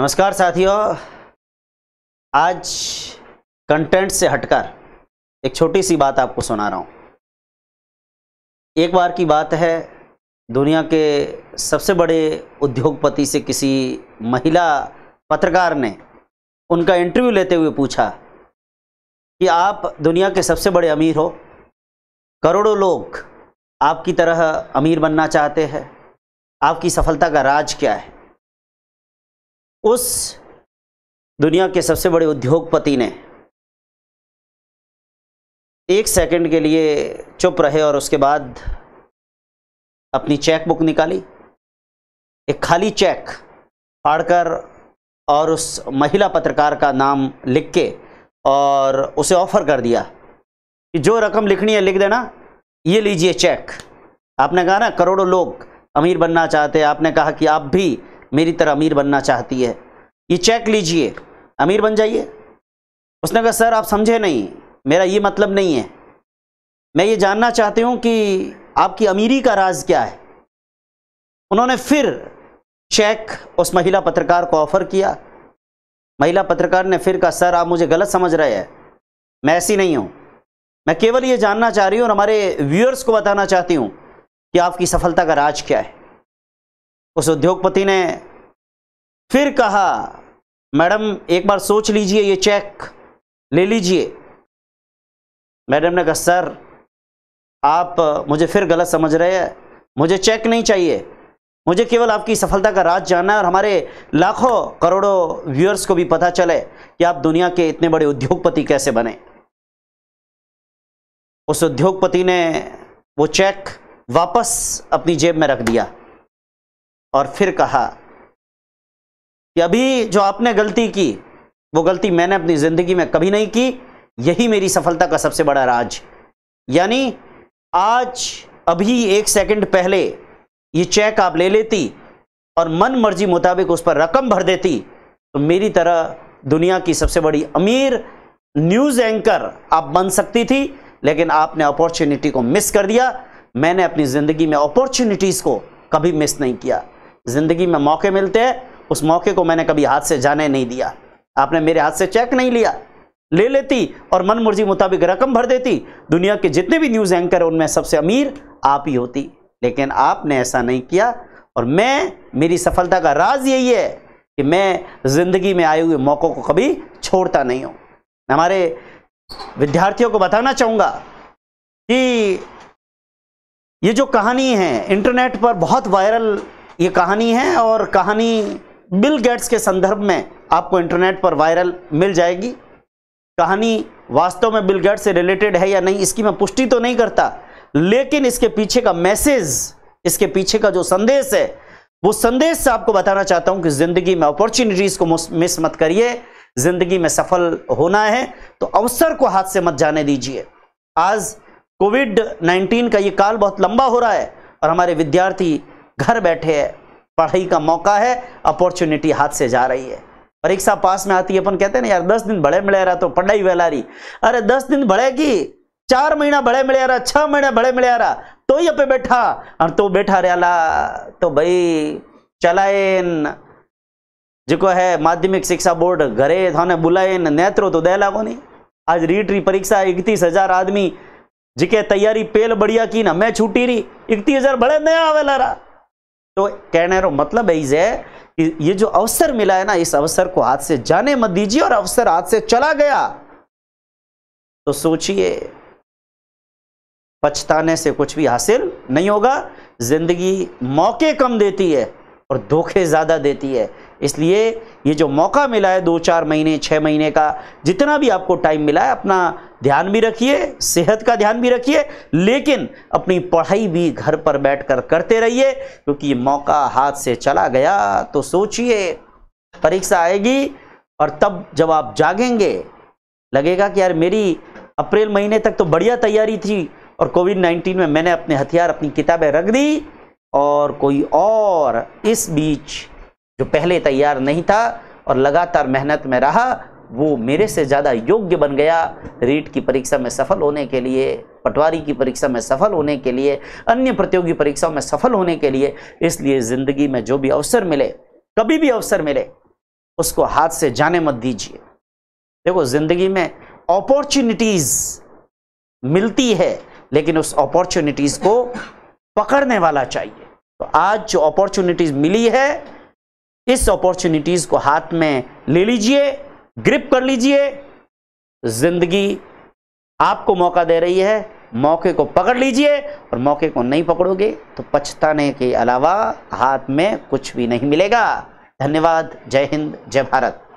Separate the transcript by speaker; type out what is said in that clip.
Speaker 1: नमस्कार साथियों आज कंटेंट से हटकर एक छोटी सी बात आपको सुना रहा हूँ एक बार की बात है दुनिया के सबसे बड़े उद्योगपति से किसी महिला पत्रकार ने उनका इंटरव्यू लेते हुए पूछा कि आप दुनिया के सबसे बड़े अमीर हो करोड़ों लोग आपकी तरह अमीर बनना चाहते हैं आपकी सफलता का राज क्या है उस दुनिया के सबसे बड़े उद्योगपति ने एक सेकंड के लिए चुप रहे और उसके बाद अपनी चेक बुक निकाली एक खाली चेक फाड़कर और उस महिला पत्रकार का नाम लिख के और उसे ऑफ़र कर दिया कि जो रकम लिखनी है लिख देना ये लीजिए चेक आपने कहा ना करोड़ों लोग अमीर बनना चाहते हैं आपने कहा कि आप भी मेरी तरह अमीर बनना चाहती है ये चेक लीजिए अमीर बन जाइए उसने कहा सर आप समझे नहीं मेरा ये मतलब नहीं है मैं ये जानना चाहती हूँ कि आपकी अमीरी का राज क्या है उन्होंने फिर चेक उस महिला पत्रकार को ऑफ़र किया महिला पत्रकार ने फिर कहा सर आप मुझे गलत समझ रहे हैं मैं ऐसी नहीं हूँ मैं केवल ये जानना चाह रही हूँ और हमारे व्यूअर्स को बताना चाहती हूँ कि आपकी सफलता का राज क्या है उस उद्योगपति ने फिर कहा मैडम एक बार सोच लीजिए ये चेक ले लीजिए मैडम ने कहा सर आप मुझे फिर गलत समझ रहे हैं मुझे चेक नहीं चाहिए मुझे केवल आपकी सफलता का राज जानना है और हमारे लाखों करोड़ों व्यूअर्स को भी पता चले कि आप दुनिया के इतने बड़े उद्योगपति कैसे बने उस उद्योगपति ने वो चेक वापस अपनी जेब में रख दिया और फिर कहा कि अभी जो आपने गलती की वो गलती मैंने अपनी ज़िंदगी में कभी नहीं की यही मेरी सफलता का सबसे बड़ा राज यानी आज अभी एक सेकंड पहले ये चेक आप ले लेती और मन मर्जी मुताबिक उस पर रकम भर देती तो मेरी तरह दुनिया की सबसे बड़ी अमीर न्यूज़ एंकर आप बन सकती थी लेकिन आपने अपॉर्चुनिटी को मिस कर दिया मैंने अपनी ज़िंदगी में अपॉर्चुनिटीज़ को कभी मिस नहीं किया ज़िंदगी में मौके मिलते हैं उस मौके को मैंने कभी हाथ से जाने नहीं दिया आपने मेरे हाथ से चेक नहीं लिया ले लेती और मन मुर्जी मुताबिक रकम भर देती दुनिया के जितने भी न्यूज़ एंकर उनमें सबसे अमीर आप ही होती लेकिन आपने ऐसा नहीं किया और मैं मेरी सफलता का राज यही है कि मैं ज़िंदगी में आए हुए मौक़ों को कभी छोड़ता नहीं हूँ हमारे विद्यार्थियों को बताना चाहूँगा कि ये जो कहानी है इंटरनेट पर बहुत वायरल ये कहानी है और कहानी बिल गेट्स के संदर्भ में आपको इंटरनेट पर वायरल मिल जाएगी कहानी वास्तव में बिल गेट्स से रिलेटेड है या नहीं इसकी मैं पुष्टि तो नहीं करता लेकिन इसके पीछे का मैसेज इसके पीछे का जो संदेश है वो संदेश से आपको बताना चाहता हूं कि जिंदगी में अपॉर्चुनिटीज को मिस मत करिए जिंदगी में सफल होना है तो अवसर को हाथ से मत जाने दीजिए आज कोविड 19 का ये काल बहुत लंबा हो रहा है और हमारे विद्यार्थी घर बैठे है पढ़ाई का मौका है अपॉर्चुनिटी हाथ से जा रही है परीक्षा पास में आती है अपन कहते हैं ना यार दस दिन बड़े मिले रहा तो पढ़ाई वेला रही अरे दस दिन बढ़ेगी चार महीना बड़े मिले रहा छह महीना बड़े मिले रहा तो ही अपे बैठा और तो बैठा रहा तो भाई चलाए जो है माध्यमिक शिक्षा बोर्ड घरे थाने बुलाएन नेत्रो तो दे लागो नहीं आज रीट री परीक्षा इकतीस हजार आदमी जिके तैयारी पेल बढ़िया की ना मैं छूटी रही इकतीस हजार बड़े नया आवेला रहा तो कहने का मतलब यही है कि ये जो अवसर मिला है ना इस अवसर को हाथ से जाने मत दीजिए और अवसर हाथ से चला गया तो सोचिए पछताने से कुछ भी हासिल नहीं होगा जिंदगी मौके कम देती है और धोखे ज़्यादा देती है इसलिए ये जो मौका मिला है दो चार महीने छः महीने का जितना भी आपको टाइम मिला है अपना ध्यान भी रखिए सेहत का ध्यान भी रखिए लेकिन अपनी पढ़ाई भी घर पर बैठकर करते रहिए क्योंकि तो मौका हाथ से चला गया तो सोचिए परीक्षा आएगी और तब जब आप जागेंगे लगेगा कि यार मेरी अप्रैल महीने तक तो बढ़िया तैयारी थी और कोविड नाइन्टीन में मैंने अपने हथियार अपनी किताबें रख दी और कोई और इस बीच जो पहले तैयार नहीं था और लगातार मेहनत में रहा वो मेरे से ज़्यादा योग्य बन गया रीट की परीक्षा में सफल होने के लिए पटवारी की परीक्षा में सफल होने के लिए अन्य प्रतियोगी परीक्षाओं में सफल होने के लिए इसलिए ज़िंदगी में जो भी अवसर मिले कभी भी अवसर मिले उसको हाथ से जाने मत दीजिए देखो ज़िंदगी में अपॉर्चुनिटीज़ मिलती है लेकिन उस अपॉर्चुनिटीज़ को पकड़ने वाला चाहिए तो आज जो अपॉर्चुनिटीज़ मिली है इस अपॉर्चुनिटीज़ को हाथ में ले लीजिए ग्रिप कर लीजिए जिंदगी आपको मौका दे रही है मौके को पकड़ लीजिए और मौके को नहीं पकड़ोगे तो पछताने के अलावा हाथ में कुछ भी नहीं मिलेगा धन्यवाद जय हिंद जय भारत